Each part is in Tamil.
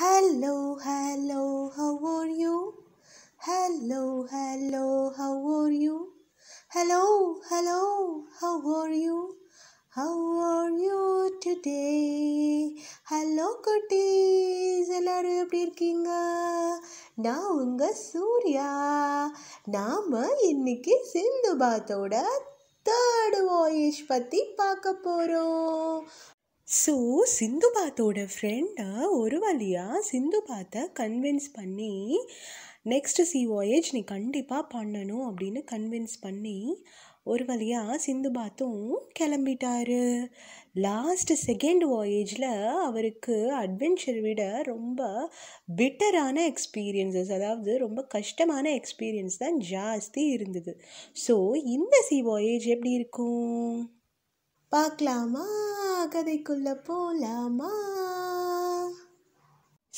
Hello, hello, how are you? Hello, hello, how are you? Hello, hello, how are you? How are you today? Hello, குட்டீஸ் எல்லாரும் எப்படி இருக்கீங்க நான் உங்கள் சூர்யா நாம் இன்னைக்கு சிந்து பாத்தோட தேர்டு வாய்ஸ் பற்றி பார்க்க போகிறோம் ஸோ சிந்து பாத்தோட ஃப்ரெண்டை ஒரு வழியாக சிந்து பாத்தை கன்வின்ஸ் பண்ணி நெக்ஸ்ட் சி வாயேஜ் நீ கண்டிப்பாக பண்ணணும் அப்படின்னு கன்வின்ஸ் பண்ணி ஒரு வழியாக சிந்து பாத்தும் கிளம்பிட்டாரு லாஸ்ட் செகண்ட் வாயேஜில் அவருக்கு அட்வென்ச்சர் விட ரொம்ப பெட்டரான எக்ஸ்பீரியன்ஸஸ் அதாவது ரொம்ப கஷ்டமான எக்ஸ்பீரியன்ஸ் தான் ஜாஸ்தி இருந்தது ஸோ இந்த சி வாயேஜ் எப்படி இருக்கும் பார்க்கலாமா கதைக்குள்ளே போகலாமா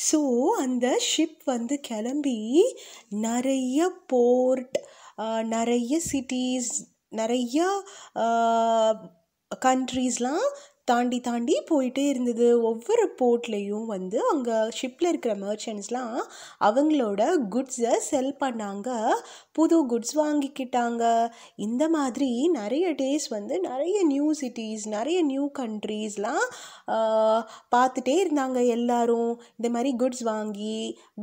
ஸோ அந்த ஷிப் வந்து கிளம்பி நிறைய போர்ட் நிறைய சிட்டிஸ் நிறைய கண்ட்ரீஸ்லாம் தாண்டி தாண்டி போயிட்டே இருந்தது ஒவ்வொரு போர்ட்லேயும் வந்து அங்கே ஷிப்பில் இருக்கிற மர்ச்சன்ட்ஸ்லாம் அவங்களோட குட்ஸை செல் பண்ணாங்க புது குட்ஸ் வாங்கிக்கிட்டாங்க இந்த மாதிரி நிறைய டேஸ் வந்து நிறைய நியூ சிட்டிஸ் நிறைய நியூ கண்ட்ரீஸ்லாம் பார்த்துட்டே இருந்தாங்க எல்லோரும் இந்த மாதிரி குட்ஸ் வாங்கி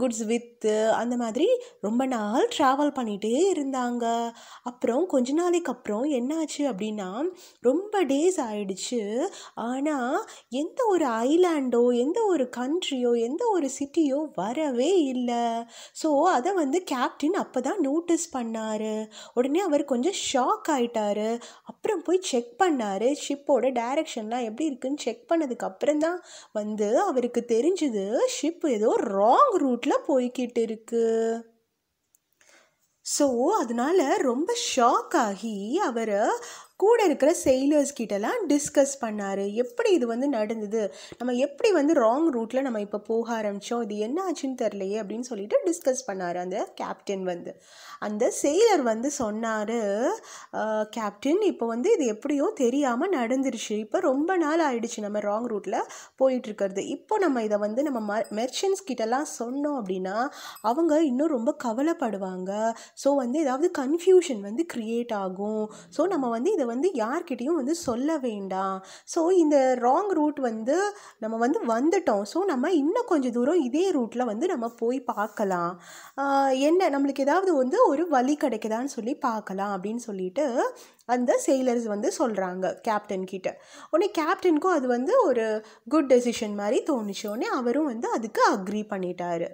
குட்ஸ் விற்று அந்த மாதிரி ரொம்ப நாள் ட்ராவல் பண்ணிகிட்டே இருந்தாங்க அப்புறம் கொஞ்ச நாளைக்கு அப்புறம் என்னாச்சு அப்படின்னா ரொம்ப டேஸ் ஆயிடுச்சு ஆனால் எந்த ஒரு ஐலாண்டோ எந்த ஒரு கண்ட்ரியோ எந்த ஒரு சிட்டியோ வரவே இல்லை ஸோ அதை வந்து கேப்டின் அப்போ தான் நோட்டீஸ் பண்ணார் உடனே அவர் கொஞ்சம் ஷாக் ஆகிட்டார் அப்புறம் போய் செக் பண்ணார் ஷிப்போட டைரக்ஷன்லாம் எப்படி இருக்குதுன்னு செக் பண்ணதுக்கப்புறம் தான் வந்து அவருக்கு தெரிஞ்சது ஷிப் ஏதோ ராங் ரூட்டில் போய்கிட்டு இருக்குது ஸோ அதனால் ரொம்ப ஷாக் ஆகி அவரை கூட இருக்கிற செயலர்ஸ் கிட்டலாம் டிஸ்கஸ் பண்ணார் எப்படி இது வந்து நடந்தது நம்ம எப்படி வந்து ராங் ரூட்டில் நம்ம இப்போ போக ஆரம்பித்தோம் இது என்ன ஆச்சுன்னு தெரிலையே அப்படின்னு சொல்லிட்டு டிஸ்கஸ் பண்ணார் அந்த கேப்டன் வந்து அந்த செயலர் வந்து சொன்னார் கேப்டன் இப்போ வந்து இது எப்படியோ தெரியாமல் நடந்துருச்சு இப்போ ரொம்ப நாள் ஆயிடுச்சு நம்ம ராங் ரூட்டில் போயிட்டுருக்கிறது இப்போ நம்ம இதை வந்து நம்ம ம மெர்ச்சன்ஸ் கிட்டலாம் சொன்னோம் அப்படின்னா அவங்க இன்னும் ரொம்ப கவலைப்படுவாங்க ஸோ வந்து ஏதாவது கன்ஃபியூஷன் வந்து க்ரியேட் ஆகும் ஸோ நம்ம வந்து இதை வந்து யார்கிட்டையும் வந்து சொல்ல வேண்டாம் ஸோ இந்த ராங் ரூட் வந்து நம்ம வந்து வந்துட்டோம் ஸோ நம்ம இன்னும் கொஞ்சம் தூரம் இதே ரூட்டில் வந்து நம்ம போய் பார்க்கலாம் என்ன நம்மளுக்கு ஏதாவது வந்து ஒரு வழி கிடைக்குதான்னு சொல்லி பார்க்கலாம் அப்படின்னு சொல்லிட்டு அந்த செயலர்ஸ் வந்து சொல்கிறாங்க கேப்டன் கிட்ட உடனே கேப்டனுக்கும் அது வந்து ஒரு குட் டெசிஷன் மாதிரி தோணுச்சு உடனே அவரும் வந்து அதுக்கு அக்ரி பண்ணிட்டார்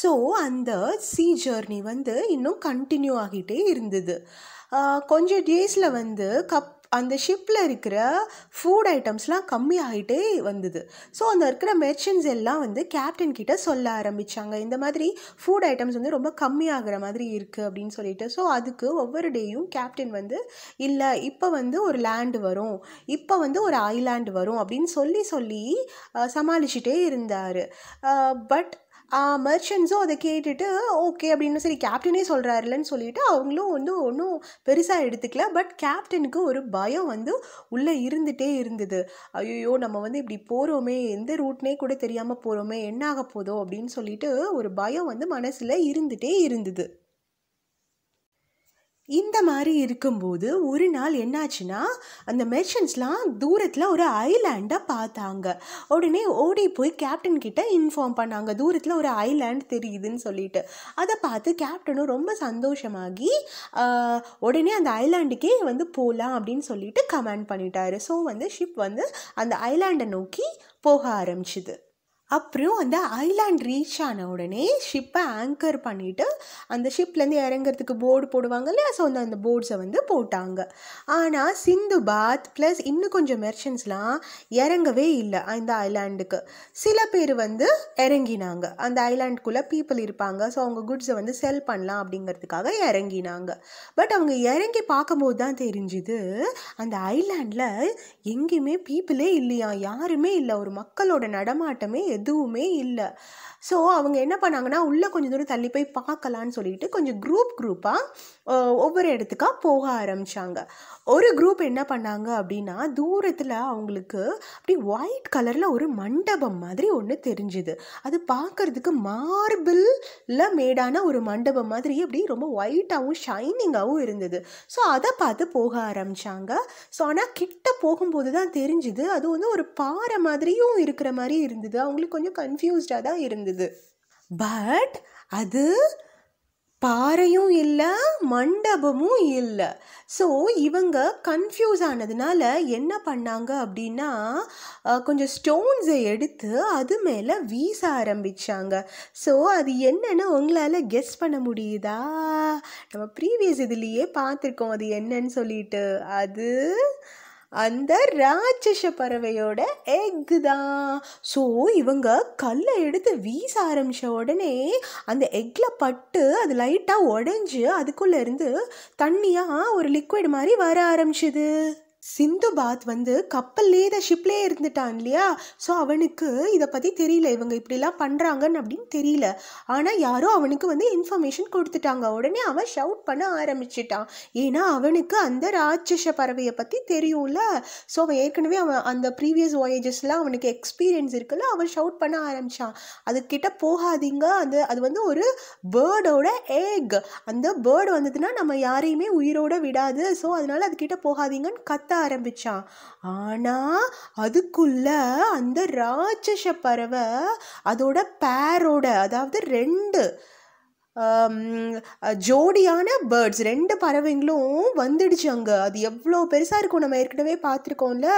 ஸோ அந்த சி ஜேர்னி வந்து இன்னும் கண்டினியூ ஆகிட்டே இருந்தது கொஞ்சம் டேஸில் வந்து கப் அந்த ஷிப்பில் இருக்கிற ஃபுட் ஐட்டம்ஸ்லாம் கம்மி ஆகிட்டே வந்தது ஸோ அந்த இருக்கிற மெர்ச்சன்ஸ் எல்லாம் வந்து கேப்டன் கிட்ட சொல்ல ஆரம்பித்தாங்க இந்த மாதிரி ஃபுட் ஐட்டம்ஸ் வந்து ரொம்ப கம்மியாகிற மாதிரி இருக்குது அப்படின்னு சொல்லிட்டு ஸோ அதுக்கு ஒவ்வொரு டேயும் கேப்டன் வந்து இல்லை இப்போ வந்து ஒரு லேண்டு வரும் இப்போ வந்து ஒரு ஐலாண்டு வரும் அப்படின்னு சொல்லி சொல்லி சமாளிச்சுட்டே இருந்தார் பட் மர்ச்சன்ஸும் அதை கேட்டுட்டு ஓகே அப்படின்னு சரி கேப்டனே சொல்கிறாருலன்னு சொல்லிவிட்டு அவங்களும் வந்து ஒன்றும் பெருசாக எடுத்துக்கல பட் கேப்டனுக்கு ஒரு பயம் வந்து உள்ளே இருந்துகிட்டே இருந்தது ஐயோ நம்ம வந்து இப்படி போகிறோமே எந்த ரூட்னே கூட தெரியாமல் போகிறோமே என்ன ஆக போதோ அப்படின்னு சொல்லிட்டு ஒரு பயம் வந்து மனசில் இருந்துகிட்டே இருந்தது இந்த மாதிரி இருக்கும்போது ஒரு நாள் என்னாச்சுன்னா அந்த மெர்ச்சன்ஸ்லாம் தூரத்தில் ஒரு ஐலாண்டை பார்த்தாங்க உடனே ஓடி போய் கேப்டன் கிட்ட இன்ஃபார்ம் பண்ணாங்க தூரத்தில் ஒரு ஐலாண்ட் தெரியுதுன்னு சொல்லிட்டு அதை பார்த்து கேப்டனும் ரொம்ப சந்தோஷமாகி உடனே அந்த ஐலாண்டுக்கே வந்து போகலாம் அப்படின்னு சொல்லிட்டு கமெண்ட் பண்ணிட்டாரு ஸோ வந்து ஷிப் வந்து அந்த ஐலாண்டை நோக்கி போக ஆரம்பிச்சுது அப்புறம் அந்த ஐலாண்ட் ரீச் ஆன உடனே ஷிப்பை ஆங்கர் பண்ணிவிட்டு அந்த ஷிப்லேருந்து இறங்கிறதுக்கு போர்டு போடுவாங்க இல்லையா ஸோ அந்த அந்த போர்ட்ஸை வந்து போட்டாங்க ஆனால் சிந்து பாத் ப்ளஸ் இன்னும் கொஞ்சம் மெர்ஷன்ஸ்லாம் இறங்கவே இல்லை அந்த ஐலாண்டுக்கு சில பேர் வந்து இறங்கினாங்க அந்த ஐலாண்டுக்குள்ளே பீப்புள் இருப்பாங்க ஸோ அவங்க குட்ஸை வந்து செல் பண்ணலாம் அப்படிங்கிறதுக்காக இறங்கினாங்க பட் அவங்க இறங்கி பார்க்கும்போது தான் தெரிஞ்சுது அந்த ஐலாண்டில் எங்கேயுமே பீப்புளே இல்லையா யாருமே இல்லை ஒரு மக்களோட நடமாட்டமே எதுவுமே இல்லை ஸோ அவங்க என்ன பண்ணாங்கன்னா உள்ளே கொஞ்சம் தூரம் தள்ளி போய் பார்க்கலான்னு சொல்லிட்டு கொஞ்சம் குரூப் குரூப்பாக ஒவ்வொரு இடத்துக்கா போக ஆரம்பித்தாங்க ஒரு குரூப் என்ன பண்ணாங்க அப்படின்னா தூரத்தில் அவங்களுக்கு அப்படி ஒயிட் கலரில் ஒரு மண்டபம் மாதிரி ஒன்று தெரிஞ்சுது அது பார்க்குறதுக்கு மார்பிளில் மேடான ஒரு மண்டபம் மாதிரி அப்படி ரொம்ப ஒயிட்டாகவும் ஷைனிங்காகவும் இருந்தது ஸோ அதை பார்த்து போக ஆரம்பித்தாங்க ஸோ ஆனால் கிட்ட போகும்போது தான் தெரிஞ்சுது அது வந்து ஒரு பாறை மாதிரியும் இருக்கிற மாதிரி இருந்தது அவங்களுக்கு கொஞ்சம் கன்ஃபியூஸ்டாக தான் இருந்தது பட் அது பாறையும் இல்லை மண்டபமும் இல்லை ஸோ இவங்க கன்ஃபியூஸ் ஆனதுனால என்ன பண்ணாங்க அப்படின்னா கொஞ்சம் ஸ்டோன்ஸை எடுத்து அது மேலே வீச ஆரம்பித்தாங்க ஸோ அது என்னென்னு உங்களால் கெஸ் பண்ண முடியுதா நம்ம ப்ரீவியஸ் இதுலேயே பார்த்துருக்கோம் அது என்னன்னு சொல்லிட்டு அது அந்த ராட்சச பறவையோட எக் தான் ஸோ இவங்க கல்லை எடுத்து வீச ஆரம்பித்த உடனே அந்த எக்கில் பட்டு அது லைட்டாக உடஞ்சி அதுக்குள்ளேருந்து தண்ணியாக ஒரு லிக்விட் மாதிரி வர ஆரம்பிச்சுது சிந்து பாத் வந்து கப்பல்லே தான் ஷிப்லேயே இருந்துட்டான் இல்லையா ஸோ அவனுக்கு இதை பற்றி தெரியல இவங்க இப்படிலாம் பண்ணுறாங்கன்னு அப்படின்னு தெரியல ஆனால் யாரோ அவனுக்கு வந்து இன்ஃபர்மேஷன் கொடுத்துட்டாங்க உடனே அவன் ஷவுட் பண்ண ஆரம்பிச்சிட்டான் ஏன்னா அவனுக்கு அந்த ராட்சச பறவையை பற்றி தெரியும்ல ஸோ அவன் ஏற்கனவே அவன் அந்த ப்ரீவியஸ் வாயேஜஸ்லாம் அவனுக்கு எக்ஸ்பீரியன்ஸ் இருக்குல்ல அவன் ஷவுட் பண்ண ஆரம்பித்தான் அதுக்கிட்ட போகாதீங்க அந்த அது வந்து ஒரு பேர்டோட ஏக் அந்த பேர்டு வந்ததுன்னா நம்ம யாரையுமே உயிரோட விடாது ஸோ அதனால் அதுக்கிட்ட போகாதீங்கன்னு கத்த கத்த ஆரம்பிச்சான் ஆனால் அதுக்குள்ள அந்த ராட்சச பறவை அதோட பேரோட அதாவது ரெண்டு ஜோடியான பேர்ட்ஸ் ரெண்டு பறவைங்களும் வந்துடுச்சு அங்கே அது எவ்வளோ பெருசாக இருக்கும் நம்ம ஏற்கனவே பார்த்துருக்கோம்ல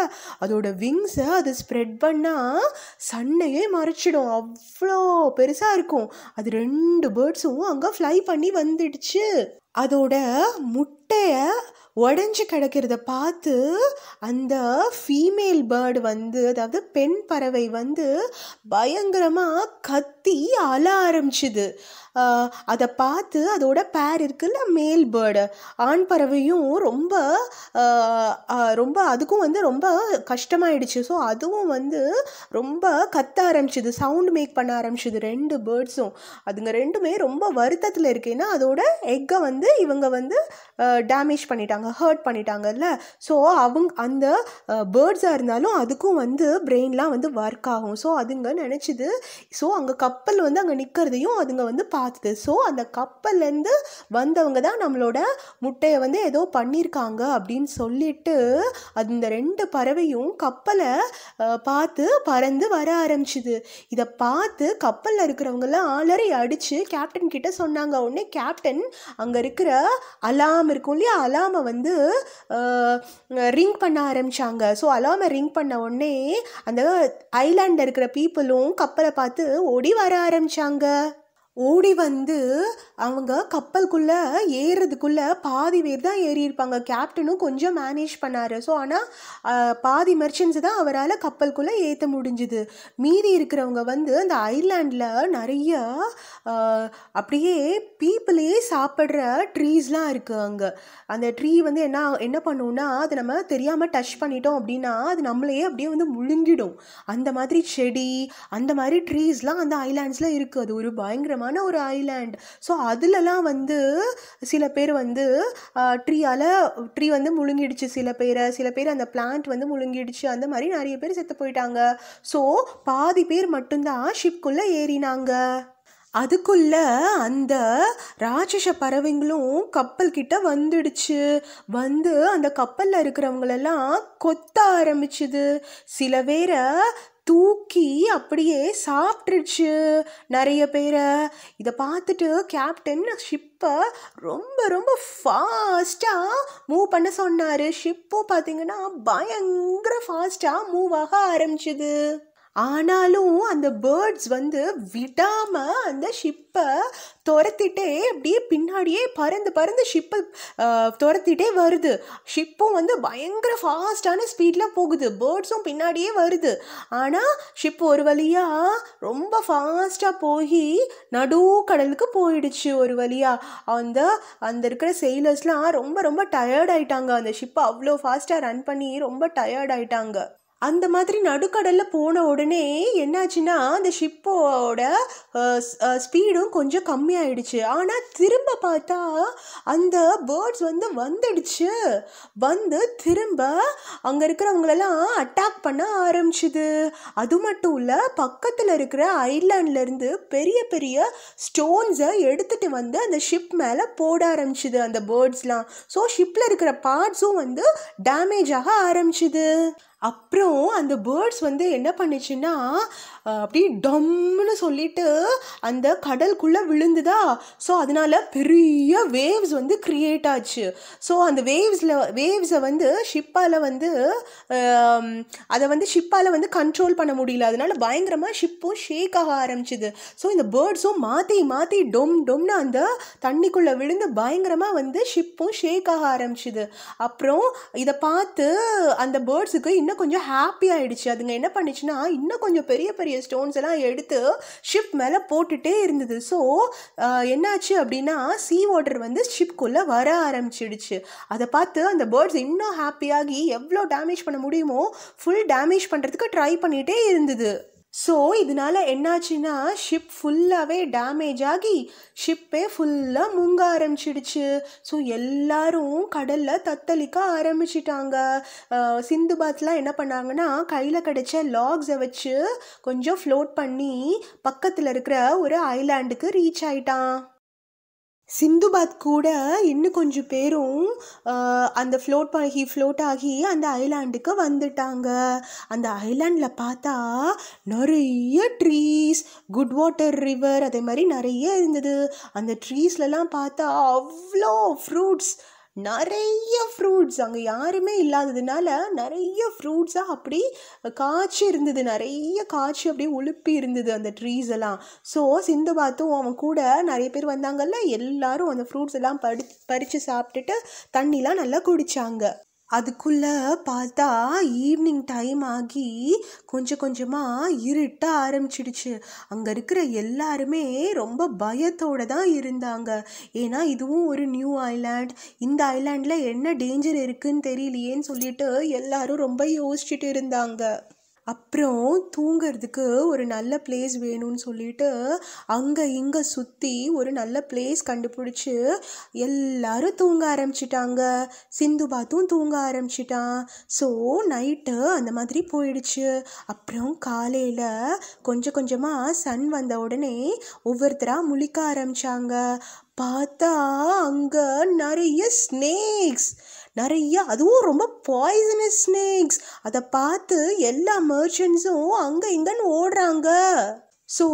அதோட விங்ஸை அது ஸ்ப்ரெட் பண்ணால் சண்டையே மறைச்சிடும் அவ்வளோ பெருசாக இருக்கும் அது ரெண்டு பேர்ட்ஸும் அங்கே ஃப்ளை பண்ணி வந்துடுச்சு அதோட முட்டையை உடஞ்சி கிடக்கிறத பார்த்து அந்த ஃபீமேல் பேர்டு வந்து அதாவது பெண் பறவை வந்து பயங்கரமாக கத்தி அல ஆரம்பிச்சுது அதை பார்த்து அதோட பேர் இருக்குல்ல மேல் பேர்டு ஆண் பறவையும் ரொம்ப ரொம்ப அதுக்கும் வந்து ரொம்ப கஷ்டமாயிடுச்சு ஸோ அதுவும் வந்து ரொம்ப கத்த ஆரம்பிச்சுது சவுண்ட் மேக் பண்ண ஆரம்பிச்சுது ரெண்டு பேர்ட்ஸும் அதுங்க ரெண்டுமே ரொம்ப வருத்தத்தில் இருக்கேன்னா அதோட எக்கை வந்து வந்து இவங்க வந்து டேமேஜ் பண்ணிட்டாங்க ஹர்ட் பண்ணிட்டாங்கல்ல ஸோ அவங்க அந்த பேர்ட்ஸாக இருந்தாலும் அதுக்கும் வந்து பிரெயின்லாம் வந்து ஒர்க் ஆகும் ஸோ அதுங்க நினச்சிது ஸோ அங்கே கப்பல் வந்து அங்கே நிற்கிறதையும் அதுங்க வந்து பார்த்துது ஸோ அந்த கப்பல்லேருந்து வந்தவங்க தான் நம்மளோட முட்டையை வந்து ஏதோ பண்ணியிருக்காங்க அப்படின்னு சொல்லிட்டு அது இந்த ரெண்டு பறவையும் கப்பலை பார்த்து பறந்து வர ஆரம்பிச்சுது இதை பார்த்து கப்பலில் இருக்கிறவங்கெல்லாம் ஆளறி அடித்து கேப்டன் கிட்டே சொன்னாங்க உடனே கேப்டன் அங்கே இருக்க இருக்கிற அலாம் இருக்கும் இல்லையா அலாமை வந்து ரிங் பண்ண ஆரம்பித்தாங்க ஸோ அலாமை ரிங் பண்ண உடனே அந்த ஐலாண்டில் இருக்கிற பீப்புளும் கப்பலை பார்த்து ஓடி வர ஆரம்பித்தாங்க ஓடி வந்து அவங்க கப்பலுக்குள்ளே ஏறுறதுக்குள்ளே பாதி பேர் தான் ஏறியிருப்பாங்க கேப்டனும் கொஞ்சம் மேனேஜ் பண்ணார் ஸோ ஆனால் பாதி மெர்ச்சன்ஸ் தான் அவரால் கப்பலுக்குள்ளே ஏற்ற முடிஞ்சுது மீதி இருக்கிறவங்க வந்து அந்த ஐர்லாண்டில் நிறைய அப்படியே பீப்புளே சாப்பிட்ற ட்ரீஸ்லாம் இருக்குது அங்கே அந்த ட்ரீ வந்து என்ன என்ன பண்ணுவோம்னா அது நம்ம தெரியாமல் டச் பண்ணிட்டோம் அப்படின்னா அது நம்மளையே அப்படியே வந்து முழுங்கிடும் அந்த மாதிரி செடி அந்த மாதிரி ட்ரீஸ்லாம் அந்த ஐலாண்ட்ஸில் இருக்குது அது ஒரு பயங்கரமாக பயங்கரமான ஒரு ஐலாண்ட் ஸோ அதிலலாம் வந்து சில பேர் வந்து ட்ரீயால் ட்ரீ வந்து முழுங்கிடுச்சு சில பேரை சில பேர் அந்த பிளான்ட் வந்து முழுங்கிடுச்சு அந்த மாதிரி நிறைய பேர் செத்து போயிட்டாங்க ஸோ பாதி பேர் மட்டும்தான் ஷிப்குள்ளே ஏறினாங்க அதுக்குள்ள அந்த ராட்சச பறவைங்களும் கப்பல் கிட்ட வந்துடுச்சு வந்து அந்த கப்பலில் இருக்கிறவங்களெல்லாம் கொத்த ஆரம்பிச்சுது சில பேரை தூக்கி அப்படியே சாப்பிட்டுருச்சு நிறைய பேரை இதை பார்த்துட்டு கேப்டன் ஷிப்பை ரொம்ப ரொம்ப ஃபாஸ்ட்டாக மூவ் பண்ண சொன்னார் ஷிப்பும் பார்த்திங்கன்னா பயங்கர ஃபாஸ்ட்டாக மூவ் ஆக ஆரம்பிச்சுது ஆனாலும் அந்த பேர்ட்ஸ் வந்து விடாமல் அந்த ஷிப்பை துரத்திட்டே அப்படியே பின்னாடியே பறந்து பறந்து ஷிப்பை துரத்திட்டே வருது ஷிப்பும் வந்து பயங்கர ஃபாஸ்டான ஸ்பீடில் போகுது பேர்ட்ஸும் பின்னாடியே வருது ஆனால் ஷிப் ஒரு வழியாக ரொம்ப ஃபாஸ்ட்டாக போய் நடு கடலுக்கு போயிடுச்சு ஒரு வழியாக அந்த அந்த இருக்கிற செயலர்ஸ்லாம் ரொம்ப ரொம்ப டயர்ட் ஆயிட்டாங்க அந்த ஷிப்பை அவ்வளோ ஃபாஸ்ட்டாக ரன் பண்ணி ரொம்ப டயர்ட் ஆயிட்டாங்க அந்த மாதிரி நடுக்கடலில் போன உடனே என்னாச்சுன்னா அந்த ஷிப்போட ஸ்பீடும் கொஞ்சம் கம்மியாயிடுச்சு ஆனால் திரும்ப பார்த்தா அந்த பேர்ட்ஸ் வந்து வந்துடுச்சு வந்து திரும்ப அங்கே இருக்கிறவங்களெல்லாம் அட்டாக் பண்ண ஆரம்பிச்சுது அது மட்டும் இல்லை பக்கத்தில் இருக்கிற ஐலாண்ட்லேருந்து பெரிய பெரிய ஸ்டோன்ஸை எடுத்துகிட்டு வந்து அந்த ஷிப் மேலே போட ஆரம்பிச்சுது அந்த பேர்ட்ஸ்லாம் ஸோ ஷிப்பில் இருக்கிற பார்ட்ஸும் வந்து டேமேஜ் ஆக ஆரம்பிச்சுது அப்புறம் அந்த பேர்ட்ஸ் வந்து என்ன பண்ணுச்சுன்னா அப்படியே டம்னு சொல்லிட்டு அந்த கடலுக்குள்ளே விழுந்துதா ஸோ அதனால் பெரிய வேவ்ஸ் வந்து க்ரியேட் ஆச்சு ஸோ அந்த வேவ்ஸில் வேவ்ஸை வந்து ஷிப்பால் வந்து அதை வந்து ஷிப்பால் வந்து கண்ட்ரோல் பண்ண முடியல அதனால் பயங்கரமாக ஷிப்பும் ஷேக் ஆக ஆரம்பிச்சிது ஸோ இந்த பேர்ட்ஸும் மாற்றி மாற்றி டொம் டொம்னு அந்த தண்ணிக்குள்ளே விழுந்து பயங்கரமாக வந்து ஷிப்பும் ஷேக் ஆக ஆரம்பிச்சிது அப்புறம் இதை பார்த்து அந்த பேர்ட்ஸுக்கு இன்னும் கொஞ்சம் ஹாப்பி ஆகிடுச்சு அதுங்க என்ன பண்ணிச்சுன்னா இன்னும் கொஞ்சம் பெரிய பெரிய இருக்கக்கூடிய ஸ்டோன்ஸ் எல்லாம் எடுத்து ஷிப் மேலே போட்டுகிட்டே இருந்தது ஸோ என்னாச்சு அப்படின்னா சீ வாட்டர் வந்து ஷிப்குள்ளே வர ஆரம்பிச்சிடுச்சு அதை பார்த்து அந்த பேர்ட்ஸ் இன்னும் ஹாப்பியாகி எவ்வளோ டேமேஜ் பண்ண முடியுமோ ஃபுல் டேமேஜ் பண்ணுறதுக்கு ட்ரை பண்ணிகிட்டே இருந்தது ஸோ இதனால் என்னாச்சுன்னா ஷிப் ஃபுல்லாகவே டேமேஜ் ஆகி ஷிப்பே ஃபுல்லாக முங்க ஆரம்பிச்சிடுச்சு ஸோ எல்லாரும் கடலில் தத்தளிக்க ஆரம்பிச்சிட்டாங்க சிந்து பாத்லாம் என்ன பண்ணாங்கன்னா கையில் கிடைச்ச லாக்ஸை வச்சு கொஞ்சம் ஃப்ளோட் பண்ணி பக்கத்தில் இருக்கிற ஒரு ஐலாண்டுக்கு ரீச் ஆயிட்டான் சிந்துபாத் கூட இன்னும் கொஞ்சம் பேரும் அந்த ஃப்ளோட் ஆகி ஃப்ளோட் ஆகி அந்த ஐலாண்டுக்கு வந்துட்டாங்க அந்த ஐலாண்டில் பார்த்தா நிறைய ட்ரீஸ் குட் வாட்டர் ரிவர் அதே மாதிரி நிறைய இருந்தது அந்த ட்ரீஸ்லலாம் பார்த்தா அவ்வளோ ஃப்ரூட்ஸ் நிறைய ஃப்ரூட்ஸ் அங்கே யாருமே இல்லாததுனால நிறைய ஃப்ரூட்ஸாக அப்படி காய்ச்சி இருந்தது நிறைய காய்ச்சி அப்படியே உளுப்பி இருந்தது அந்த ட்ரீஸ் எல்லாம் ஸோ சிந்து பார்த்தும் அவன் கூட நிறைய பேர் வந்தாங்கல்ல எல்லாரும் அந்த ஃப்ரூட்ஸ் எல்லாம் படி பறித்து சாப்பிட்டுட்டு தண்ணிலாம் நல்லா குடித்தாங்க அதுக்குள்ளே பார்த்தா ஈவினிங் டைம் ஆகி கொஞ்சம் கொஞ்சமாக இருட்ட ஆரம்பிச்சிடுச்சு அங்கே இருக்கிற எல்லாருமே ரொம்ப பயத்தோடு தான் இருந்தாங்க ஏன்னா இதுவும் ஒரு நியூ ஐலாண்ட் இந்த ஐலாண்டில் என்ன டேஞ்சர் இருக்குதுன்னு தெரியலையேன்னு சொல்லிட்டு எல்லாரும் ரொம்ப யோசிச்சுட்டு இருந்தாங்க அப்புறம் தூங்கிறதுக்கு ஒரு நல்ல பிளேஸ் வேணும்னு சொல்லிட்டு அங்கே இங்கே சுற்றி ஒரு நல்ல பிளேஸ் கண்டுபிடிச்சி எல்லாரும் தூங்க ஆரம்பிச்சிட்டாங்க சிந்து பாத்தும் தூங்க ஆரம்பிச்சிட்டான் ஸோ நைட்டு அந்த மாதிரி போயிடுச்சு அப்புறம் காலையில் கொஞ்சம் கொஞ்சமாக சன் வந்த உடனே ஒவ்வொருத்தராக முழிக்க ஆரம்பித்தாங்க பார்த்தா அங்கே நிறைய ஸ்னேக்ஸ் நிறைய அதுவும் ரொம்ப பாய்சனஸ் ஸ்னேக்ஸ் அதை பார்த்து எல்லா மர்ச்சன்ஸும் அங்கே இங்கன்னு ஓடுறாங்க ஸோ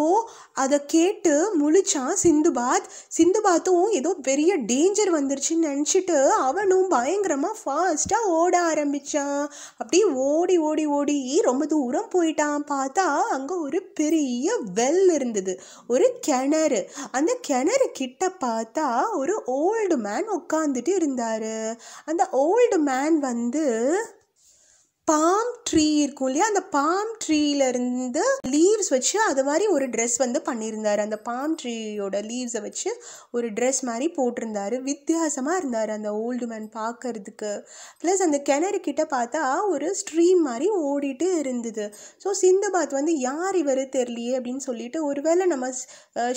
அதை கேட்டு முழிச்சான் சிந்துபாத் சிந்துபாத்தும் ஏதோ பெரிய டேஞ்சர் வந்துருச்சுன்னு நினச்சிட்டு அவனும் பயங்கரமாக ஃபாஸ்ட்டாக ஓட ஆரம்பித்தான் அப்படியே ஓடி ஓடி ஓடி ரொம்ப தூரம் போயிட்டான் பார்த்தா அங்கே ஒரு பெரிய வெல் இருந்தது ஒரு கிணறு அந்த கிணறு கிட்ட பார்த்தா ஒரு ஓல்டு மேன் உட்காந்துட்டு இருந்தார் அந்த ஓல்டு மேன் வந்து பாம் ட்ரீ இருக்கும் இல்லையா அந்த பாம் ட்ரீலேருந்து லீவ்ஸ் வச்சு அது மாதிரி ஒரு ட்ரெஸ் வந்து பண்ணியிருந்தார் அந்த பாம் ட்ரீயோட லீவ்ஸை வச்சு ஒரு ட்ரெஸ் மாதிரி போட்டிருந்தாரு வித்தியாசமாக இருந்தார் அந்த ஓல்டு மேன் பார்க்கறதுக்கு ப்ளஸ் அந்த கிணறு கிட்ட பார்த்தா ஒரு ஸ்ட்ரீம் மாதிரி ஓடிட்டு இருந்தது ஸோ பாத் வந்து யார் இவர் தெரியலையே அப்படின்னு சொல்லிட்டு ஒருவேளை நம்ம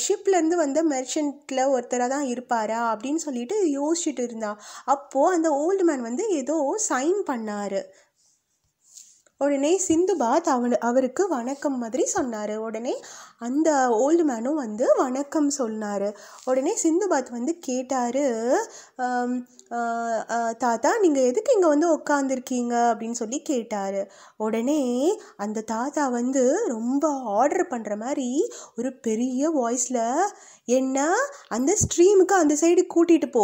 ஷிப்லேருந்து வந்த மெர்ச்சன்ட்டில் ஒருத்தராக தான் இருப்பாரா அப்படின்னு சொல்லிட்டு யோசிச்சுட்டு இருந்தா அப்போது அந்த ஓல்டு மேன் வந்து ஏதோ சைன் பண்ணார் உடனே சிந்துபாத் அவனு அவருக்கு வணக்கம் மாதிரி சொன்னார் உடனே அந்த ஓல்டு மேனும் வந்து வணக்கம் சொன்னார் உடனே சிந்துபாத் வந்து கேட்டார் தாத்தா நீங்கள் எதுக்கு இங்கே வந்து உட்காந்துருக்கீங்க அப்படின்னு சொல்லி கேட்டார் உடனே அந்த தாத்தா வந்து ரொம்ப ஆர்டர் பண்ணுற மாதிரி ஒரு பெரிய வாய்ஸில் என்ன அந்த ஸ்ட்ரீமுக்கு அந்த சைடு கூட்டிகிட்டு போ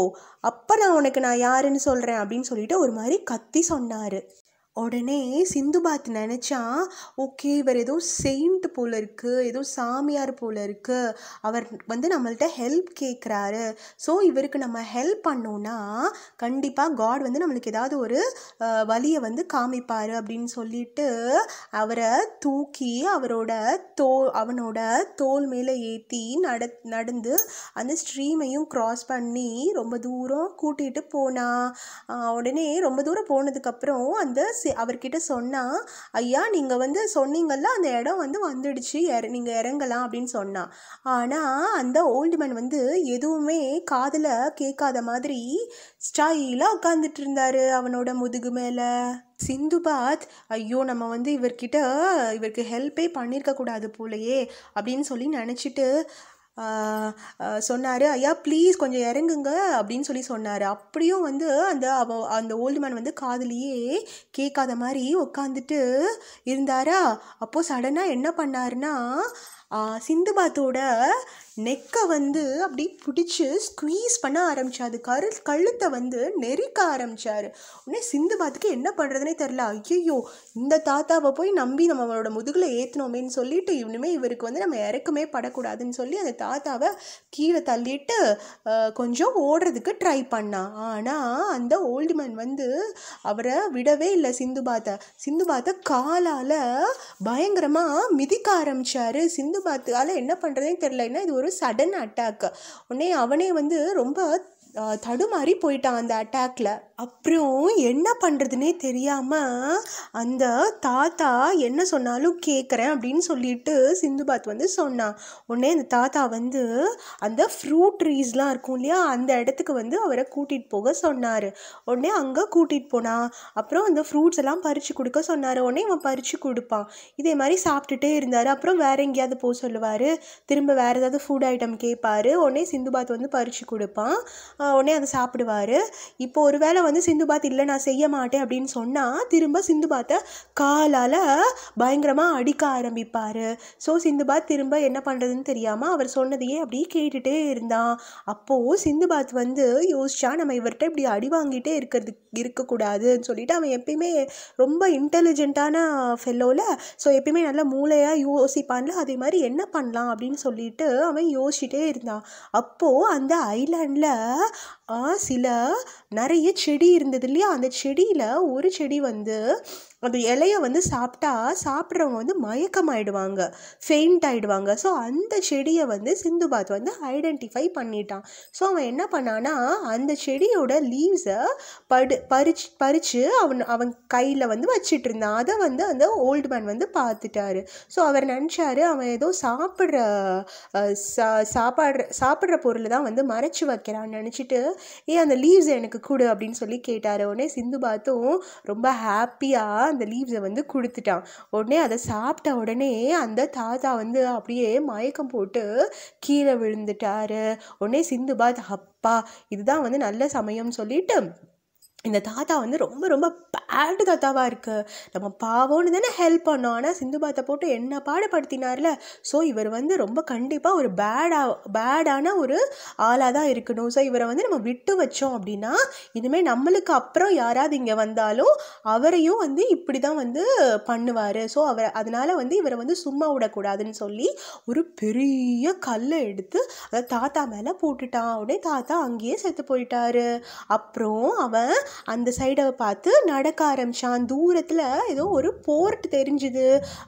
அப்போ நான் உனக்கு நான் யாருன்னு சொல்கிறேன் அப்படின்னு சொல்லிட்டு ஒரு மாதிரி கத்தி சொன்னார் உடனே சிந்து பாத் நினச்சா ஓகே இவர் ஏதோ செயிண்ட் போல் இருக்குது ஏதோ சாமியார் போல் இருக்குது அவர் வந்து நம்மள்ட்ட ஹெல்ப் கேட்குறாரு ஸோ இவருக்கு நம்ம ஹெல்ப் பண்ணோன்னா கண்டிப்பாக காட் வந்து நம்மளுக்கு ஏதாவது ஒரு வழியை வந்து காமிப்பார் அப்படின்னு சொல்லிட்டு அவரை தூக்கி அவரோட தோல் அவனோட தோல் மேலே ஏற்றி நட நடந்து அந்த ஸ்ட்ரீமையும் க்ராஸ் பண்ணி ரொம்ப தூரம் கூட்டிகிட்டு போனா உடனே ரொம்ப தூரம் போனதுக்கப்புறம் அந்த அவர்கிட்ட சொன்னால் ஐயா நீங்கள் வந்து சொன்னீங்கல்ல அந்த இடம் வந்து வந்துடுச்சு இற நீங்கள் இறங்கலாம் அப்படின்னு சொன்னான் ஆனால் அந்த ஓல்டு மேன் வந்து எதுவுமே காதில் கேட்காத மாதிரி ஸ்டைலாக உட்காந்துட்டு இருந்தார் அவனோட முதுகு மேலே சிந்து பாத் ஐயோ நம்ம வந்து இவர்கிட்ட இவருக்கு ஹெல்ப்பே பண்ணியிருக்கக்கூடாது போலையே அப்படின்னு சொல்லி நினச்சிட்டு சொன்னார் ஐயா ப்ளீஸ் கொஞ்சம் இறங்குங்க அப்படின்னு சொல்லி சொன்னார் அப்படியும் வந்து அந்த அவ அந்த ஓல்டு மேன் வந்து காதலியே கேட்காத மாதிரி உட்காந்துட்டு இருந்தாரா அப்போது சடனாக என்ன பண்ணாருன்னா பாத்தோட நெக்கை வந்து அப்படி பிடிச்சி ஸ்குவீஸ் பண்ண ஆரம்பித்தார் கரு கழுத்தை வந்து நெரிக்க ஆரம்பித்தார் உடனே சிந்து பாத்துக்கு என்ன பண்ணுறதுனே தெரில ஐயோ இந்த தாத்தாவை போய் நம்பி நம்ம அவரோட முதுகில் ஏற்றினோமேனு சொல்லிட்டு இவனுமே இவருக்கு வந்து நம்ம இறக்குமே படக்கூடாதுன்னு சொல்லி அந்த தாத்தாவை கீழே தள்ளிட்டு கொஞ்சம் ஓடுறதுக்கு ட்ரை பண்ணான் ஆனால் அந்த ஓல்டு மேன் வந்து அவரை விடவே இல்லை சிந்து பாத்தை சிந்து பாத்தை காலால் பயங்கரமாக மிதிக்க ஆரம்பித்தார் சிந்து பாத்தால் என்ன பண்ணுறதே தெரில என்ன இது ஒரு சடன் அட்டாக்கு உடனே அவனே வந்து ரொம்ப தடுமாறி போயிட்டான் அந்த அட்டாக்கில் அப்புறம் என்ன பண்ணுறதுனே தெரியாமல் அந்த தாத்தா என்ன சொன்னாலும் கேட்குறேன் அப்படின்னு சொல்லிட்டு சிந்து பாத் வந்து சொன்னான் உடனே அந்த தாத்தா வந்து அந்த ஃப்ரூட் ட்ரீஸ்லாம் இருக்கும் இல்லையா அந்த இடத்துக்கு வந்து அவரை கூட்டிகிட்டு போக சொன்னார் உடனே அங்கே கூட்டிகிட்டு போனா அப்புறம் அந்த ஃப்ரூட்ஸ் எல்லாம் பறித்து கொடுக்க சொன்னார் உடனே இவன் பறித்து கொடுப்பான் இதே மாதிரி சாப்பிட்டுட்டே இருந்தார் அப்புறம் வேறு எங்கேயாவது போக சொல்லுவார் திரும்ப வேறு ஏதாவது ஃபுட் ஐட்டம் கேட்பார் உடனே பாத் வந்து பறித்து கொடுப்பான் உடனே அதை சாப்பிடுவார் இப்போ ஒரு வேளை வந்து சிந்துபாத் இல்லை நான் செய்ய மாட்டேன் அப்படின்னு சொன்னால் திரும்ப சிந்துபாத்தை காலால் பயங்கரமாக அடிக்க ஆரம்பிப்பார் ஸோ சிந்துபாத் திரும்ப என்ன பண்ணுறதுன்னு தெரியாமல் அவர் சொன்னதையே அப்படியே கேட்டுகிட்டே இருந்தான் அப்போது சிந்துபாத் வந்து யோசிச்சா நம்ம இவர்கிட்ட இப்படி அடி வாங்கிட்டே இருக்கிறது இருக்கக்கூடாதுன்னு சொல்லிட்டு அவன் எப்பயுமே ரொம்ப இன்டெலிஜென்ட்டான ஃபெல்லோவில் ஸோ எப்பயுமே நல்லா மூளையாக யோசிப்பான்ல அதே மாதிரி என்ன பண்ணலாம் அப்படின்னு சொல்லிட்டு அவன் யோசிச்சுட்டே இருந்தான் அப்போது அந்த ஐலாண்டில் சில நிறைய செடி செடி இருந்தது இல்லையா அந்த செடியில் ஒரு செடி வந்து அந்த இலையை வந்து சாப்பிட்டா சாப்பிட்றவங்க வந்து ஆயிடுவாங்க ஃபெயிண்ட் ஆகிடுவாங்க ஸோ அந்த செடியை வந்து சிந்து பாத் வந்து ஐடென்டிஃபை பண்ணிட்டான் ஸோ அவன் என்ன பண்ணானா அந்த செடியோட லீவ்ஸை படு பறிச்சு பறித்து அவன் அவன் கையில் வந்து வச்சுட்டு இருந்தான் அதை வந்து அந்த ஓல்டு மேன் வந்து பார்த்துட்டாரு ஸோ அவர் நினச்சாரு அவன் ஏதோ சாப்பிட்ற சா சாப்பாடுற சாப்பிட்ற பொருள் தான் வந்து மறைச்சி வைக்கிறான்னு நினச்சிட்டு ஏ அந்த லீவ்ஸ் எனக்கு கொடு அப்படின்னு சொல்லி கேட்டார் உடனே சிந்து பாத்தும் ரொம்ப ஹாப்பியாக அந்த லீவ்ஸை வந்து கொடுத்துட்டான் உடனே அதை சாப்பிட்ட உடனே அந்த தாத்தா வந்து அப்படியே மயக்கம் போட்டு கீழே விழுந்துட்டாரு உடனே சிந்து பாத் அப்பா இதுதான் வந்து நல்ல சமயம் சொல்லிட்டு இந்த தாத்தா வந்து ரொம்ப ரொம்ப பேடு தாத்தாவாக இருக்குது நம்ம பாவோன்னு தானே ஹெல்ப் பண்ணோம் ஆனால் சிந்து பாத்தை போட்டு என்ன பாடுபடுத்தினார்ல ஸோ இவர் வந்து ரொம்ப கண்டிப்பாக ஒரு பேடாக பேடான ஒரு ஆளாக தான் இருக்கணும் ஸோ இவரை வந்து நம்ம விட்டு வச்சோம் அப்படின்னா இனிமேல் நம்மளுக்கு அப்புறம் யாராவது இங்கே வந்தாலும் அவரையும் வந்து இப்படி தான் வந்து பண்ணுவார் ஸோ அவர் அதனால் வந்து இவரை வந்து சும்மா விடக்கூடாதுன்னு சொல்லி ஒரு பெரிய கல்லை எடுத்து அதை தாத்தா மேலே போட்டுட்டான் உடனே தாத்தா அங்கேயே செத்து போயிட்டாரு அப்புறம் அவன் அந்த சைடை பார்த்து நடக்க ஆரம்பித்தான் தூரத்தில் ஏதோ ஒரு போர்ட் தெரிஞ்சுது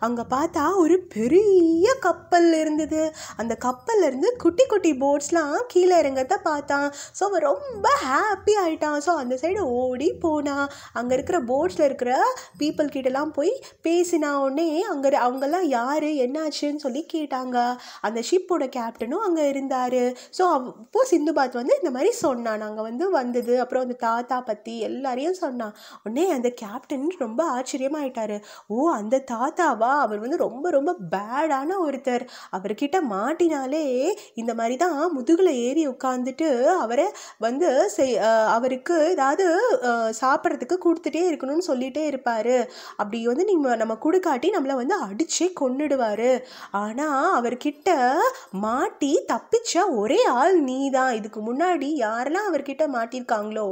அங்கே பார்த்தா ஒரு பெரிய கப்பல் இருந்தது அந்த கப்பல்லேருந்து குட்டி குட்டி போட்ஸ்லாம் கீழே இறங்கிறத பார்த்தான் ஸோ அவன் ரொம்ப ஹாப்பி ஆயிட்டான் ஸோ அந்த சைடு ஓடி போனான் அங்கே இருக்கிற போட் போர்ட்ஸில் இருக்கிற பீப்புள் கிட்டலாம் போய் பேசினா உடனே அங்கே அவங்கெல்லாம் யார் என்னாச்சுன்னு சொல்லி கேட்டாங்க அந்த ஷிப்போட கேப்டனும் அங்கே இருந்தார் ஸோ அப்போது சிந்து பாத் வந்து இந்த மாதிரி சொன்னான் நாங்கள் வந்து வந்தது அப்புறம் அந்த தாத்தா பற்றி எல்லாரையும் சொன்னான் உடனே அந்த கேப்டன் ரொம்ப ஆச்சரியமாயிட்டார் ஓ அந்த தாத்தாவா அவர் வந்து ரொம்ப ரொம்ப பேடான ஒருத்தர் அவர்கிட்ட மாட்டினாலே இந்த மாதிரி தான் முதுகில் ஏறி உட்காந்துட்டு அவரை வந்து அவருக்கு ஏதாவது சாப்பிட்றதுக்கு கொடுத்துட்டே இருக்கணும் கொடுக்கணும்னு சொல்லிகிட்டே இருப்பார் அப்படி வந்து நீங்கள் நம்ம கொடுக்காட்டி நம்மளை வந்து அடித்தே கொண்டுடுவார் ஆனால் அவர்கிட்ட மாட்டி தப்பிச்ச ஒரே ஆள் நீ தான் இதுக்கு முன்னாடி யாரெல்லாம் அவர்கிட்ட மாட்டியிருக்காங்களோ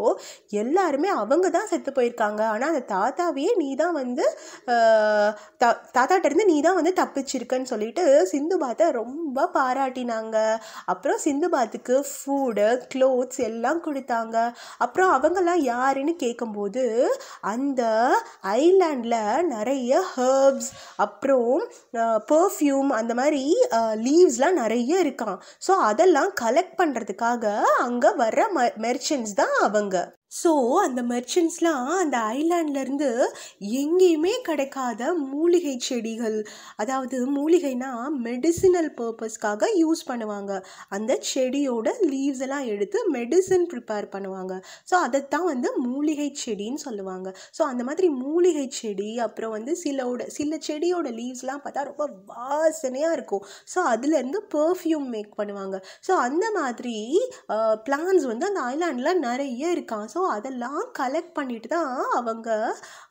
எல்லாருமே அவங்க தான் செத்து போயிருக்காங்க ஆனால் அந்த தாத்தாவையே நீ தான் வந்து தா நீ தான் வந்து தப்பிச்சிருக்கன்னு சொல்லிட்டு சிந்து பாத்தை ரொம்ப பாராட்டினாங்க அப்புறம் சிந்து பாத்துக்கு ஃபுட்டு க்ளோத்ஸ் எல்லாம் கொடுத்தாங்க அப்புறம் அவங்கெல்லாம் யாருன்னு கேட்கும்போது அந்த இந்த ஐலாண்டில் நிறைய ஹர்ப்ஸ் அப்புறம் பர்ஃப்யூம் அந்த மாதிரி லீவ்ஸ்லாம் நிறைய இருக்கான் ஸோ அதெல்லாம் கலெக்ட் பண்ணுறதுக்காக அங்கே வர்ற ம மெர்ச்சன்ட்ஸ் தான் அவங்க ஸோ அந்த மெர்ச்சன்ட்ஸ்லாம் அந்த ஐலாண்ட்லேருந்து எங்கேயுமே கிடைக்காத மூலிகை செடிகள் அதாவது மூலிகைனா மெடிசினல் பர்பஸ்க்காக யூஸ் பண்ணுவாங்க அந்த செடியோட லீவ்ஸ் எல்லாம் எடுத்து மெடிசன் ப்ரிப்பேர் பண்ணுவாங்க ஸோ அதைத்தான் வந்து மூலிகை செடின்னு சொல்லுவாங்க ஸோ அந்த மாதிரி மூலிகை செடி அப்புறம் வந்து சிலோட சில செடியோட லீவ்ஸ்லாம் பார்த்தா ரொம்ப வாசனையாக இருக்கும் ஸோ அதுலேருந்து பர்ஃப்யூம் மேக் பண்ணுவாங்க ஸோ அந்த மாதிரி பிளான்ஸ் வந்து அந்த ஐலாண்டில் நிறைய இருக்கான் ஸோ ஸோ அதெல்லாம் கலெக்ட் பண்ணிட்டு தான் அவங்க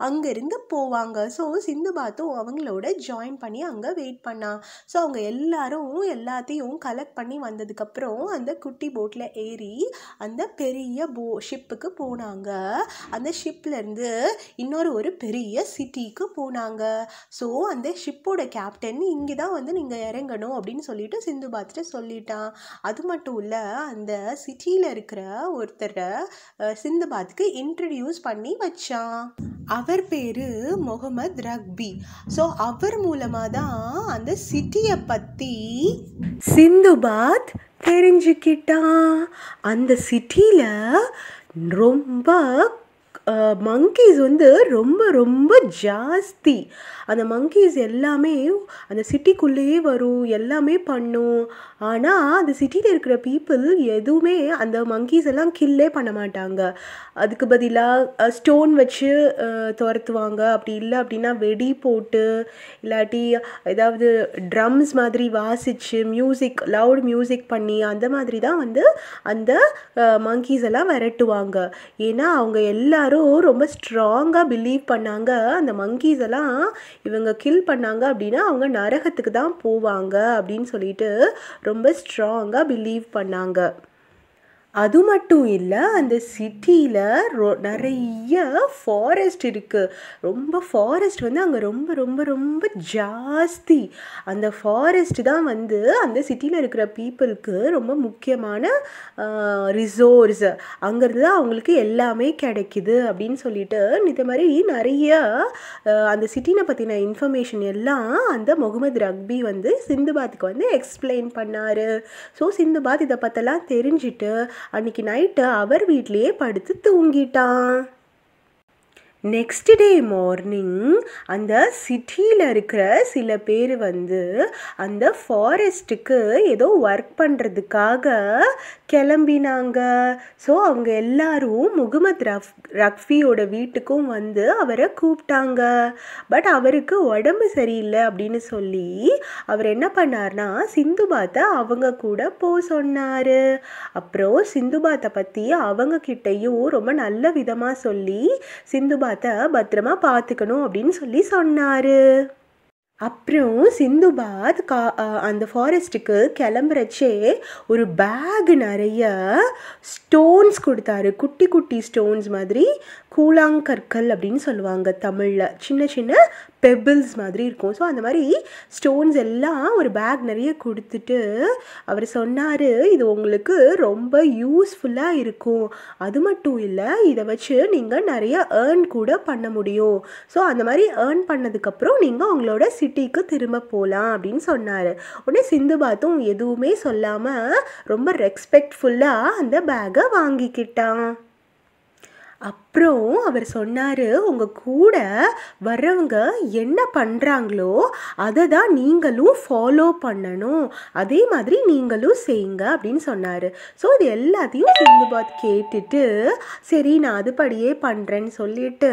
அங்கேருந்து போவாங்க ஸோ சிந்து பாத்தும் அவங்களோட ஜாயின் பண்ணி அங்கே வெயிட் பண்ணா ஸோ அவங்க எல்லாரும் எல்லாத்தையும் கலெக்ட் பண்ணி வந்ததுக்கப்புறம் அந்த குட்டி போட்டில் ஏறி அந்த பெரிய போ ஷிப்புக்கு போனாங்க அந்த ஷிப்லேருந்து இன்னொரு ஒரு பெரிய சிட்டிக்கு போனாங்க ஸோ அந்த ஷிப்போட கேப்டன் இங்கே தான் வந்து நீங்கள் இறங்கணும் அப்படின்னு சொல்லிட்டு சிந்து பாத்துட்டு சொல்லிட்டான் அது மட்டும் இல்லை அந்த சிட்டியில் இருக்கிற ஒருத்தரை சிந்து அஹமதாபாத்துக்கு இன்ட்ரடியூஸ் பண்ணி வச்சான் அவர் பேர் முகமது ரக்பி ஸோ அவர் மூலமாக தான் அந்த சிட்டியை பற்றி சிந்துபாத் தெரிஞ்சுக்கிட்டான் அந்த சிட்டியில் ரொம்ப மங்கீஸ் வந்து ரொம்ப ரொம்ப ஜாஸ்தி அந்த மங்கீஸ் எல்லாமே அந்த சிட்டிக்குள்ளேயே வரும் எல்லாமே பண்ணும் ஆனால் அந்த சிட்டியில் இருக்கிற பீப்புள் எதுவுமே அந்த மங்கீஸ் எல்லாம் கில்லே பண்ண மாட்டாங்க அதுக்கு பதிலாக ஸ்டோன் வச்சு துரத்துவாங்க அப்படி இல்லை அப்படின்னா வெடி போட்டு இல்லாட்டி ஏதாவது ட்ரம்ஸ் மாதிரி வாசித்து மியூசிக் லவுட் மியூசிக் பண்ணி அந்த மாதிரி தான் வந்து அந்த மங்கீஸ் எல்லாம் விரட்டுவாங்க ஏன்னா அவங்க எல்லாரும் எல்லோரும் ரொம்ப ஸ்ட்ராங்காக பிலீவ் பண்ணாங்க அந்த மங்கீஸ் எல்லாம் இவங்க கில் பண்ணாங்க அப்படின்னா அவங்க நரகத்துக்கு தான் போவாங்க அப்படின்னு சொல்லிட்டு ரொம்ப ஸ்ட்ராங்காக பிலீவ் பண்ணாங்க அது மட்டும் இல்லை அந்த சிட்டியில் ரொ நிறைய ஃபாரஸ்ட் இருக்குது ரொம்ப ஃபாரஸ்ட் வந்து அங்கே ரொம்ப ரொம்ப ரொம்ப ஜாஸ்தி அந்த ஃபாரஸ்ட் தான் வந்து அந்த சிட்டியில் இருக்கிற பீப்புளுக்கு ரொம்ப முக்கியமான ரிசோர்ஸ் அங்கேருந்து தான் அவங்களுக்கு எல்லாமே கிடைக்கிது அப்படின்னு சொல்லிட்டு இந்த மாதிரி நிறைய அந்த சிட்டினை பற்றின இன்ஃபர்மேஷன் எல்லாம் அந்த முகமது ரக்பி வந்து சிந்துபாத்துக்கு வந்து எக்ஸ்பிளைன் பண்ணார் ஸோ சிந்துபாத் இதை பற்றலாம் தெரிஞ்சுட்டு அன்னைக்கு நைட்டு அவர் வீட்லேயே படுத்து தூங்கிட்டான் நெக்ஸ்ட் டே மார்னிங் அந்த சிட்டியில் இருக்கிற சில பேர் வந்து அந்த ஃபாரஸ்ட்டுக்கு ஏதோ ஒர்க் பண்ணுறதுக்காக கிளம்பினாங்க ஸோ அவங்க எல்லாரும் முகமது ரஃப் ரஃபியோட வீட்டுக்கும் வந்து அவரை கூப்பிட்டாங்க பட் அவருக்கு உடம்பு சரியில்லை அப்படின்னு சொல்லி அவர் என்ன பண்ணார்னா பாத்தை அவங்க கூட போ சொன்னார் அப்புறம் சிந்து பாத்தை பற்றி அவங்கக்கிட்டையும் ரொம்ப நல்ல விதமாக சொல்லி சிந்துபாத் அதை பத்திரமா பார்த்துக்கணும் அப்படின்னு சொல்லி சொன்னார் அப்புறம் சிந்துபாத் கா அந்த ஃபாரஸ்ட்டுக்கு கிளம்புறச்சே ஒரு பேக் நிறைய ஸ்டோன்ஸ் கொடுத்தாரு குட்டி குட்டி ஸ்டோன்ஸ் மாதிரி கூழாங்கற்கள் அப்படின்னு சொல்லுவாங்க தமிழில் சின்ன சின்ன பெபிள்ஸ் மாதிரி இருக்கும் ஸோ அந்த மாதிரி ஸ்டோன்ஸ் எல்லாம் ஒரு பேக் நிறைய கொடுத்துட்டு அவர் சொன்னார் இது உங்களுக்கு ரொம்ப யூஸ்ஃபுல்லாக இருக்கும் அது மட்டும் இல்லை இதை வச்சு நீங்கள் நிறைய ஏர்ன் கூட பண்ண முடியும் ஸோ அந்த மாதிரி ஏர்ன் பண்ணதுக்கப்புறம் நீங்கள் உங்களோட சிட்டிக்கு திரும்ப போகலாம் அப்படின்னு சொன்னார் உடனே சிந்து பாத்தும் எதுவுமே சொல்லாமல் ரொம்ப ரெஸ்பெக்ட்ஃபுல்லாக அந்த பேக்கை வாங்கிக்கிட்டான் அப்புறம் அவர் சொன்னார் உங்கள் கூட வர்றவங்க என்ன பண்ணுறாங்களோ அதை தான் நீங்களும் ஃபாலோ பண்ணணும் அதே மாதிரி நீங்களும் செய்யுங்க அப்படின்னு சொன்னார் ஸோ இது எல்லாத்தையும் பார்த்து கேட்டுட்டு சரி நான் அதுபடியே பண்ணுறேன்னு சொல்லிட்டு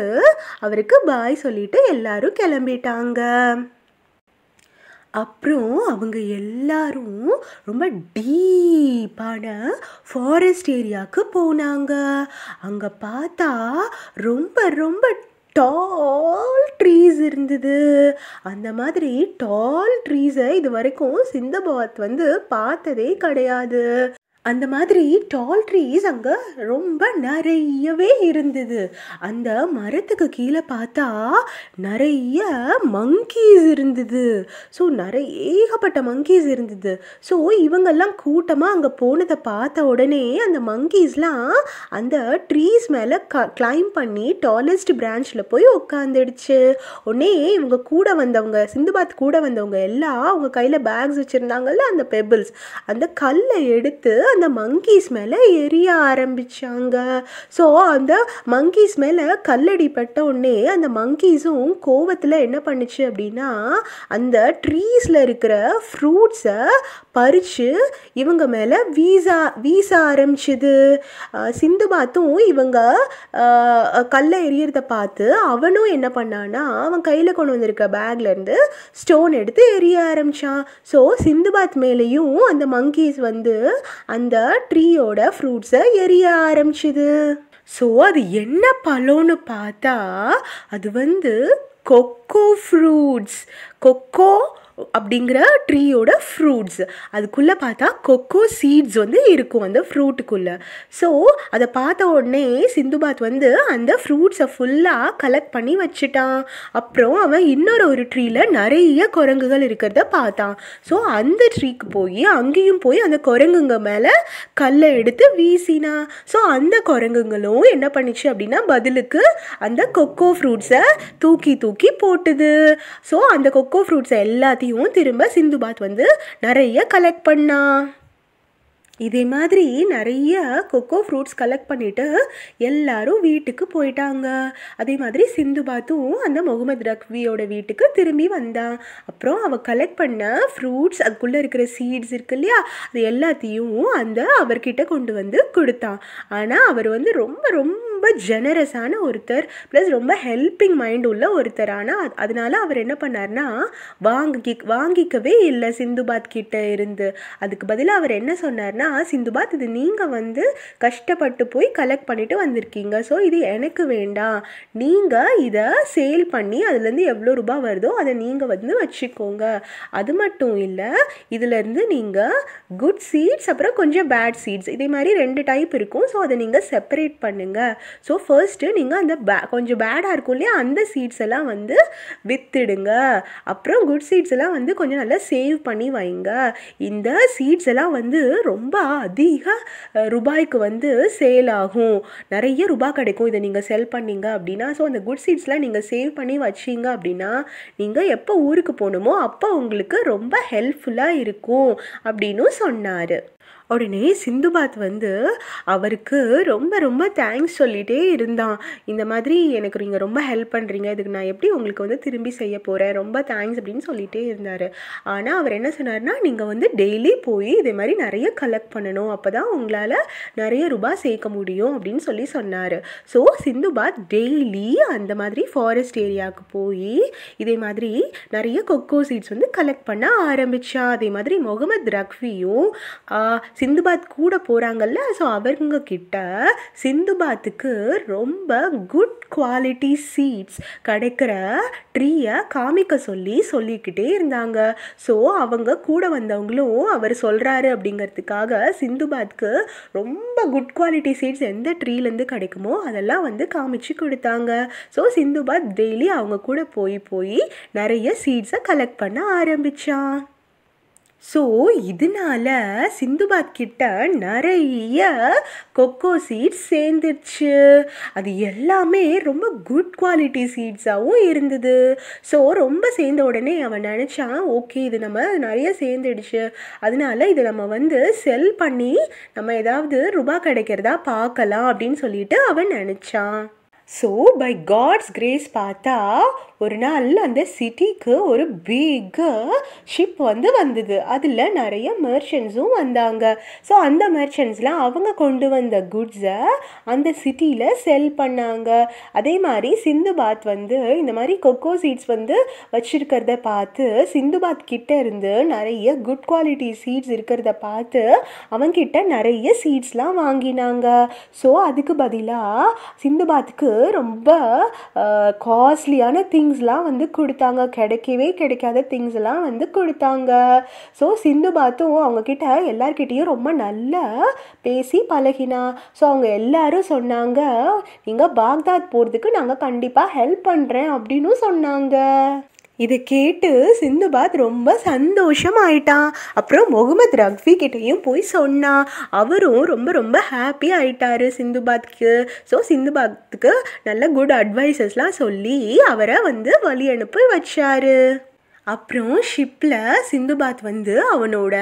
அவருக்கு பாய் சொல்லிட்டு எல்லாரும் கிளம்பிட்டாங்க அப்புறம் அவங்க எல்லாரும் ரொம்ப டீப்பான ஃபாரஸ்ட் ஏரியாவுக்கு போனாங்க அங்கே பார்த்தா ரொம்ப ரொம்ப டால் ட்ரீஸ் இருந்தது அந்த மாதிரி டால் ட்ரீஸை இது வரைக்கும் சிந்தபாத் வந்து பார்த்ததே கிடையாது அந்த மாதிரி டால் ட்ரீஸ் அங்கே ரொம்ப நிறையவே இருந்தது அந்த மரத்துக்கு கீழே பார்த்தா நிறைய மங்கீஸ் இருந்தது ஸோ நிறைய ஏகப்பட்ட மங்கீஸ் இருந்தது ஸோ இவங்கெல்லாம் கூட்டமாக அங்கே போனதை பார்த்த உடனே அந்த மங்கீஸ்லாம் அந்த ட்ரீஸ் மேலே க கிளைம் பண்ணி டாலஸ்ட் பிரான்ச்சில் போய் உட்காந்துடுச்சு உடனே இவங்க கூட வந்தவங்க சிந்துபாத் கூட வந்தவங்க எல்லாம் அவங்க கையில் பேக்ஸ் வச்சுருந்தாங்கல்ல அந்த பெபிள்ஸ் அந்த கல்லை எடுத்து அந்த மங்கீஸ் மேலே எரிய ஆரம்பித்தாங்க ஸோ அந்த மங்கீஸ் மேலே கல்லடி பட்ட உடனே அந்த மங்கீஸும் கோவத்தில் என்ன பண்ணுச்சு அப்படின்னா அந்த ட்ரீஸில் இருக்கிற ஃப்ரூட்ஸை பறித்து இவங்க மேலே வீசா வீச ஆரம்பிச்சுது பாத்தும் இவங்க கல்லை எரியறத பார்த்து அவனும் என்ன பண்ணான்னா அவன் கையில் கொண்டு வந்திருக்க பேக்லேருந்து ஸ்டோன் எடுத்து எரிய ஆரம்பித்தான் ஸோ சிந்து பாத் மேலேயும் அந்த மங்கீஸ் வந்து அந்த அந்த ட்ரீயோட ஃப்ரூட்ஸை எரிய ஆரம்பிச்சுது ஸோ அது என்ன பழம்னு பார்த்தா அது வந்து கொக்கோ ஃப்ரூட்ஸ் கொக்கோ அப்படிங்கிற ட்ரீயோட ஃப்ரூட்ஸ் அதுக்குள்ளே பார்த்தா கொக்கோ சீட்ஸ் வந்து இருக்கும் அந்த ஃப்ரூட்டுக்குள்ளே ஸோ அதை பார்த்த உடனே சிந்து பாத் வந்து அந்த ஃப்ரூட்ஸை ஃபுல்லாக கலெக்ட் பண்ணி வச்சுட்டான் அப்புறம் அவன் இன்னொரு ஒரு ட்ரீயில் நிறைய குரங்குகள் இருக்கிறத பார்த்தான் ஸோ அந்த ட்ரீக்கு போய் அங்கேயும் போய் அந்த குரங்குங்க மேலே கல்லை எடுத்து வீசினா ஸோ அந்த குரங்குங்களும் என்ன பண்ணிச்சு அப்படின்னா பதிலுக்கு அந்த கொக்கோ ஃப்ரூட்ஸை தூக்கி தூக்கி போட்டுது ஸோ அந்த கொக்கோ ஃப்ரூட்ஸை எல்லாத்தையும் எல்லாத்தையும் திரும்ப சிந்துபாத் வந்து நிறைய கலெக்ட் பண்ணா இதே மாதிரி நிறைய கொக்கோ ஃப்ரூட்ஸ் கலெக்ட் பண்ணிட்டு எல்லாரும் வீட்டுக்கு போயிட்டாங்க அதே மாதிரி சிந்து பாத்தும் அந்த முகமது ரக்வியோட வீட்டுக்கு திரும்பி வந்தான் அப்புறம் அவள் கலெக்ட் பண்ண ஃப்ரூட்ஸ் அதுக்குள்ளே இருக்கிற சீட்ஸ் இருக்கு இல்லையா அது எல்லாத்தையும் அந்த அவர்கிட்ட கொண்டு வந்து கொடுத்தான் ஆனால் அவர் வந்து ரொம்ப ரொம்ப ஜெனரஸான ஒருத்தர் ப்ளஸ் ரொம்ப ஹெல்பிங் மைண்ட் உள்ள ஒருத்தர் ஆனால் அதனால அவர் என்ன பண்ணார்னா வாங்கி வாங்கிக்கவே இல்லை சிந்து பாத் கிட்ட இருந்து அதுக்கு பதிலாக அவர் என்ன சொன்னார்னா சிந்து சிந்துபாத் இது நீங்கள் வந்து கஷ்டப்பட்டு போய் கலெக்ட் பண்ணிவிட்டு வந்திருக்கீங்க ஸோ இது எனக்கு வேண்டாம் நீங்கள் இதை சேல் பண்ணி அதுலேருந்து எவ்வளோ ரூபாய் வருதோ அதை நீங்கள் வந்து வச்சுக்கோங்க அது மட்டும் இல்லை இதுலேருந்து நீங்கள் குட் சீட்ஸ் அப்புறம் கொஞ்சம் பேட் சீட்ஸ் இதே மாதிரி ரெண்டு டைப் இருக்கும் ஸோ அதை நீங்கள் செப்பரேட் பண்ணுங்கள் ஸோ ஃபர்ஸ்ட்டு நீங்கள் அந்த பே கொஞ்சம் பேடாக இருக்கும் இல்லையா அந்த சீட்ஸ் எல்லாம் வந்து விற்றுடுங்க அப்புறம் குட் சீட்ஸ் எல்லாம் வந்து கொஞ்சம் நல்லா சேவ் பண்ணி வைங்க இந்த சீட்ஸ் எல்லாம் வந்து ரொம்ப ரொம்ப அதிக ரூபாய்க்கு வந்து சேல் ஆகும் நிறைய ரூபாய் கிடைக்கும் இதை நீங்கள் செல் பண்ணீங்க அப்படின்னா ஸோ அந்த குட் சீட்ஸ்லாம் நீங்கள் சேவ் பண்ணி வச்சிங்க அப்படின்னா நீங்கள் எப்போ ஊருக்கு போகணுமோ அப்போ உங்களுக்கு ரொம்ப ஹெல்ப்ஃபுல்லாக இருக்கும் அப்படின்னு சொன்னார் உடனே சிந்துபாத் வந்து அவருக்கு ரொம்ப ரொம்ப தேங்க்ஸ் சொல்லிகிட்டே இருந்தான் இந்த மாதிரி எனக்கு நீங்கள் ரொம்ப ஹெல்ப் பண்ணுறீங்க இதுக்கு நான் எப்படி உங்களுக்கு வந்து திரும்பி செய்ய போகிறேன் ரொம்ப தேங்க்ஸ் அப்படின்னு சொல்லிகிட்டே இருந்தார் ஆனால் அவர் என்ன சொன்னார்னா நீங்கள் வந்து டெய்லி போய் இதே மாதிரி நிறைய கலெக்ட் பண்ணணும் அப்போ தான் உங்களால் நிறைய ரூபாய் சேர்க்க முடியும் அப்படின்னு சொல்லி சொன்னார் ஸோ சிந்துபாத் டெய்லி அந்த மாதிரி ஃபாரஸ்ட் ஏரியாவுக்கு போய் இதே மாதிரி நிறைய கொக்கோ சீட்ஸ் வந்து கலெக்ட் பண்ண ஆரம்பித்தா அதே மாதிரி முகமது ரக்வியும் சிந்துபாத் கூட போகிறாங்கல்ல ஸோ அவங்க கிட்ட சிந்துபாத்துக்கு ரொம்ப குட் குவாலிட்டி சீட்ஸ் கிடைக்கிற ட்ரீயை காமிக்க சொல்லி சொல்லிக்கிட்டே இருந்தாங்க ஸோ அவங்க கூட வந்தவங்களும் அவர் சொல்கிறாரு அப்படிங்கிறதுக்காக சிந்துபாத்க்கு ரொம்ப குட் குவாலிட்டி சீட்ஸ் எந்த ட்ரீலேருந்து கிடைக்குமோ அதெல்லாம் வந்து காமிச்சு கொடுத்தாங்க ஸோ சிந்துபாத் டெய்லி அவங்க கூட போய் போய் நிறைய சீட்ஸை கலெக்ட் பண்ண ஆரம்பித்தான் ஸோ இதனால சிந்துபாத் கிட்ட நிறைய கொக்கோ சீட்ஸ் சேர்ந்துருச்சு அது எல்லாமே ரொம்ப குட் குவாலிட்டி சீட்ஸாகவும் இருந்தது ஸோ ரொம்ப சேர்ந்த உடனே அவன் நினச்சான் ஓகே இது நம்ம நிறைய சேர்ந்துடுச்சு அதனால இதை நம்ம வந்து செல் பண்ணி நம்ம ஏதாவது ரூபா கிடைக்கிறதா பார்க்கலாம் அப்படின்னு சொல்லிட்டு அவன் நினச்சான் ஸோ பை காட்ஸ் கிரேஸ் பார்த்தா ஒரு நாள் அந்த சிட்டிக்கு ஒரு பிக் ஷிப் வந்து வந்தது அதில் நிறைய மெர்ச்சன்ஸும் வந்தாங்க ஸோ அந்த மெர்ச்சன்ஸ்லாம் அவங்க கொண்டு வந்த குட்ஸை அந்த சிட்டியில் செல் பண்ணாங்க அதே மாதிரி சிந்து பாத் வந்து இந்த மாதிரி கொக்கோ சீட்ஸ் வந்து வச்சுருக்கிறத பார்த்து சிந்து பாத் கிட்டே இருந்து நிறைய குட் குவாலிட்டி சீட்ஸ் இருக்கிறத பார்த்து அவங்கிட்ட நிறைய சீட்ஸ்லாம் வாங்கினாங்க ஸோ அதுக்கு பதிலாக சிந்து பாத்துக்கு ரொம்ப காஸ்ட்லியான திங்ஸ்லாம் வந்து கொடுத்தாங்க கிடைக்கவே கிடைக்காத திங்ஸ்லாம் வந்து கொடுத்தாங்க ஸோ சிந்து பாத்தும் அவங்கக்கிட்ட எல்லார்கிட்டேயும் ரொம்ப நல்லா பேசி பழகினா ஸோ அவங்க எல்லாரும் சொன்னாங்க நீங்கள் பாக்தாத் போகிறதுக்கு நாங்கள் கண்டிப்பாக ஹெல்ப் பண்ணுறேன் அப்படின்னு சொன்னாங்க இதை கேட்டு சிந்துபாத் ரொம்ப சந்தோஷம் ஆயிட்டான் அப்புறம் முகமது ரக்ஃபி கிட்டேயும் போய் சொன்னான் அவரும் ரொம்ப ரொம்ப ஹாப்பி ஆயிட்டாரு சிந்துபாத்க்கு ஸோ சிந்துபாத்துக்கு நல்ல குட் அட்வைசஸ்லாம் சொல்லி அவரை வந்து வழி அனுப்பி வச்சாரு அப்புறம் ஷிப்பில் சிந்துபாத் வந்து அவனோட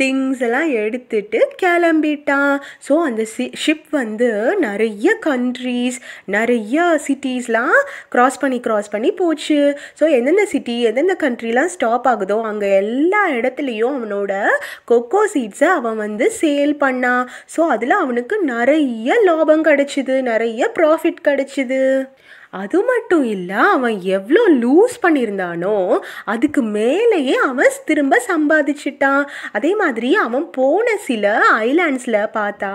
திங்ஸ் எல்லாம் எடுத்துட்டு கிளம்பிட்டான் ஸோ அந்த சி ஷிப் வந்து நிறைய கண்ட்ரீஸ் நிறைய சிட்டிஸ்லாம் க்ராஸ் பண்ணி க்ராஸ் பண்ணி போச்சு ஸோ எந்தெந்த சிட்டி எந்தெந்த கண்ட்ரிலாம் ஸ்டாப் ஆகுதோ அங்கே எல்லா இடத்துலையும் அவனோட கொக்கோ சீட்ஸை அவன் வந்து சேல் பண்ணான் ஸோ அதில் அவனுக்கு நிறைய லாபம் கிடச்சிது நிறைய ப்ராஃபிட் கிடச்சிது அது மட்டும் இல்லை அவன் எவ்வளோ லூஸ் பண்ணியிருந்தானோ அதுக்கு மேலேயே அவன் திரும்ப சம்பாதிச்சிட்டான் அதே மாதிரி அவன் போன சில ஐலாண்ட்ஸில் பார்த்தா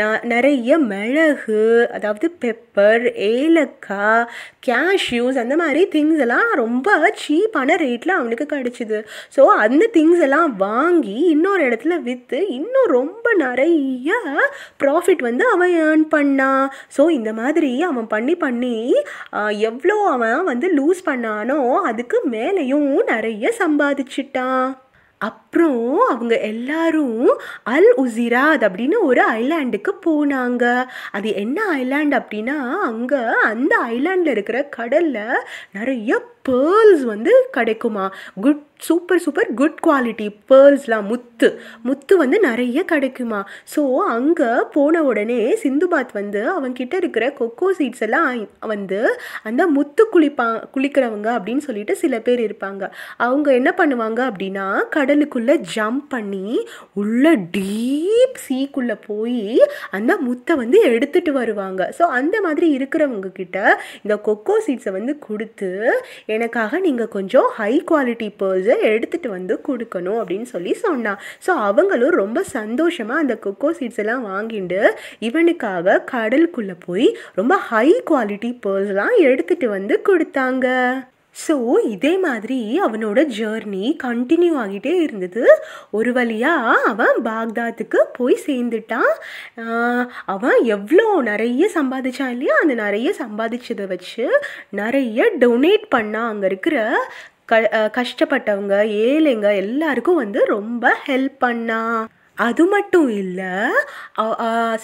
ந நிறைய மிளகு அதாவது பெப் பெப்பர் ஏலக்காய் கேஷ்யூஸ் அந்த மாதிரி திங்ஸ் எல்லாம் ரொம்ப சீப்பான ரேட்டில் அவனுக்கு கிடச்சிது ஸோ அந்த திங்ஸ் எல்லாம் வாங்கி இன்னொரு இடத்துல விற்று இன்னும் ரொம்ப நிறைய ப்ராஃபிட் வந்து அவன் ஏர்ன் பண்ணான் ஸோ இந்த மாதிரி அவன் பண்ணி பண்ணி எவ்வளோ அவன் வந்து லூஸ் பண்ணானோ அதுக்கு மேலேயும் நிறைய சம்பாதிச்சிட்டான் அப்புறம் அவங்க எல்லாரும் அல் உசிராத் அப்படின்னு ஒரு ஐலாண்டுக்கு போனாங்க அது என்ன ஐலாண்ட் அப்படின்னா அங்கே அந்த ஐலாண்டில் இருக்கிற கடலில் நிறைய பேர்ல்ஸ் வந்து கிடைக்குமா good super super good quality பேர்ல்ஸ்லாம் முத்து முத்து வந்து நிறைய கிடைக்குமா ஸோ அங்கே போன உடனே சிந்துபாத் வந்து அவங்கிட்ட இருக்கிற கொக்கோ சீட்ஸ் எல்லாம் வந்து அந்த முத்து குளிப்பா குளிக்கிறவங்க அப்படின்னு சொல்லிட்டு சில பேர் இருப்பாங்க அவங்க என்ன பண்ணுவாங்க அப்படின்னா கடலுக்குள்ளே ஜம்ப் பண்ணி உள்ள டீப் சீக்குள்ளே போய் அந்த முத்தை வந்து எடுத்துகிட்டு வருவாங்க ஸோ அந்த மாதிரி இருக்கிறவங்க கிட்ட இந்த கொக்கோ சீட்ஸை வந்து கொடுத்து எனக்காக நீங்கள் கொஞ்சம் ஹை குவாலிட்டி பேர்ஸை எடுத்துகிட்டு வந்து கொடுக்கணும் அப்படின்னு சொல்லி சொன்னான் ஸோ அவங்களும் ரொம்ப சந்தோஷமாக அந்த கொக்கோ சீட்ஸ் எல்லாம் வாங்கிட்டு இவனுக்காக கடலுக்குள்ளே போய் ரொம்ப ஹை குவாலிட்டி பேர்ஸ்லாம் எடுத்துகிட்டு வந்து கொடுத்தாங்க ஸோ இதே மாதிரி அவனோட ஜேர்னி கண்டினியூ ஆகிட்டே இருந்தது ஒரு வழியாக அவன் பாக்தாத்துக்கு போய் சேர்ந்துட்டான் அவன் எவ்வளோ நிறைய சம்பாதிச்சான் இல்லையா அந்த நிறைய சம்பாதிச்சதை வச்சு நிறைய டொனேட் பண்ணான் அங்கே இருக்கிற க கஷ்டப்பட்டவங்க ஏழைங்க எல்லாருக்கும் வந்து ரொம்ப ஹெல்ப் பண்ணான் அது மட்டும் இல்லை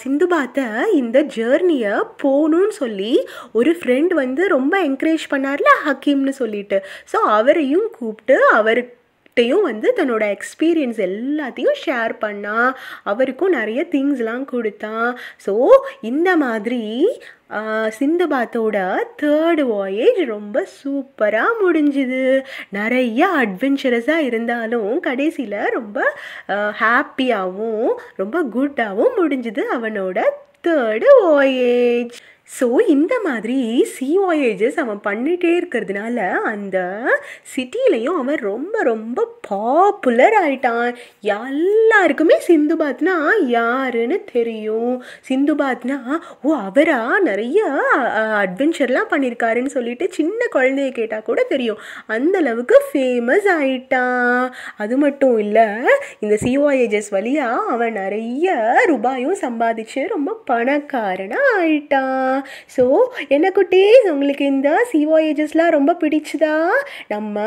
சிந்து பார்த்த இந்த ஜேர்னியை போகணும்னு சொல்லி ஒரு ஃப்ரெண்ட் வந்து ரொம்ப என்கரேஜ் பண்ணார்ல ஹக்கீம்னு சொல்லிட்டு ஸோ அவரையும் கூப்பிட்டு அவருக்கு கிட்டேயும் வந்து தன்னோட எக்ஸ்பீரியன்ஸ் எல்லாத்தையும் ஷேர் பண்ணா அவருக்கும் நிறைய திங்ஸ்லாம் கொடுத்தான் ஸோ இந்த மாதிரி சிந்தபாத்தோட தேர்ட் வாயேஜ் ரொம்ப சூப்பராக முடிஞ்சுது நிறைய அட்வென்ச்சரஸாக இருந்தாலும் கடைசியில் ரொம்ப ஹாப்பியாகவும் ரொம்ப குட்டாகவும் முடிஞ்சுது அவனோட தேர்டு வாயேஜ் ஸோ இந்த மாதிரி சி வாயேஜஸ் அவன் பண்ணிகிட்டே இருக்கிறதுனால அந்த சிட்டிலையும் அவன் ரொம்ப ரொம்ப பாப்புலர் ஆயிட்டான் எல்லாருக்குமே சிந்து பாத்னா யாருன்னு தெரியும் சிந்து பாத்னா ஓ அவரா நிறைய அட்வென்ச்சர்லாம் பண்ணியிருக்காருன்னு சொல்லிட்டு சின்ன குழந்தைய கேட்டால் கூட தெரியும் அந்த அளவுக்கு ஃபேமஸ் ஆயிட்டான் அது மட்டும் இல்லை இந்த வாயேஜஸ் வழியாக அவன் நிறைய ரூபாயும் சம்பாதிச்சு ரொம்ப பணக்காரனாக ஆயிட்டான் ஸோ என்ன குட்டீஸ் உங்களுக்கு இந்த சிஓஏஜஸ்லாம் ரொம்ப பிடிச்சதா நம்ம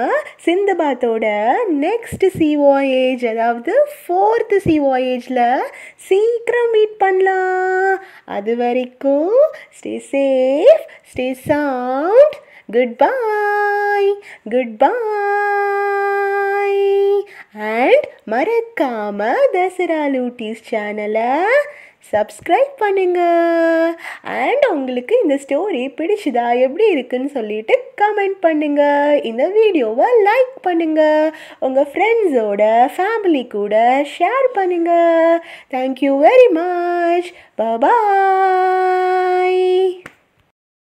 சிந்தபாத்தோட நெக்ஸ்ட் சிஓஏஜ் அதாவது ஃபோர்த்து சிஓஏஜில் சீக்கிரம் மீட் பண்ணலாம் அது வரைக்கும் stay safe stay sound goodbye goodbye and மறக்காமல் தசரா லூட்டிஸ் சேனலை சப்ஸ்கிரைப் பண்ணுங்கள் அண்ட் உங்களுக்கு இந்த ஸ்டோரி பிடிச்சதா எப்படி இருக்குன்னு சொல்லிட்டு கமெண்ட் பண்ணுங்கள் இந்த வீடியோவை லைக் பண்ணுங்கள் உங்கள் ஃப்ரெண்ட்ஸோட ஃபேமிலி கூட ஷேர் பண்ணுங்கள் தேங்க்யூ வெரி மச் பபாய்